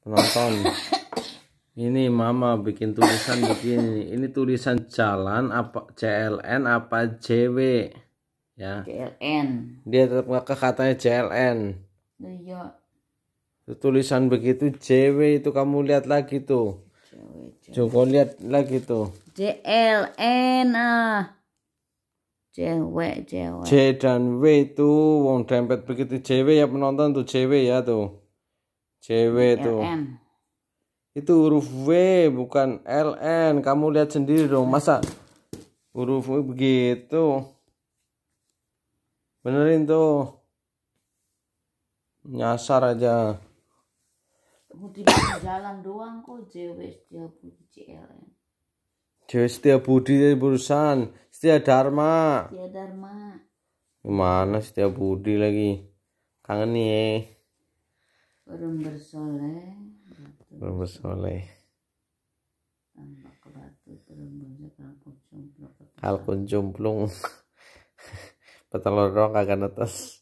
penonton ini mama bikin tulisan begini ini tulisan jalan apa CLN apa JW ya CLN dia tetap nggak katanya CLN iya tulisan begitu JW itu kamu lihat lagi tuh coba Joko lihat lagi tuh JLN ah JW JW J dan W itu wong dempet begitu JW ya penonton tuh JW ya tuh cewek tuh itu huruf W bukan LN kamu lihat sendiri dong masa huruf W begitu benerin tuh nyasar aja Budi jalan doang kok JW setia budi CLN JW setia budi dari perusahaan setia dharma setia dharma gimana setia budi lagi kangen nih eh perum bersoleh. Orang bersoleh. Tambah ke batu terembun sekalkun cumplung. Kalkun cumplung. Petelur dong kagak netes.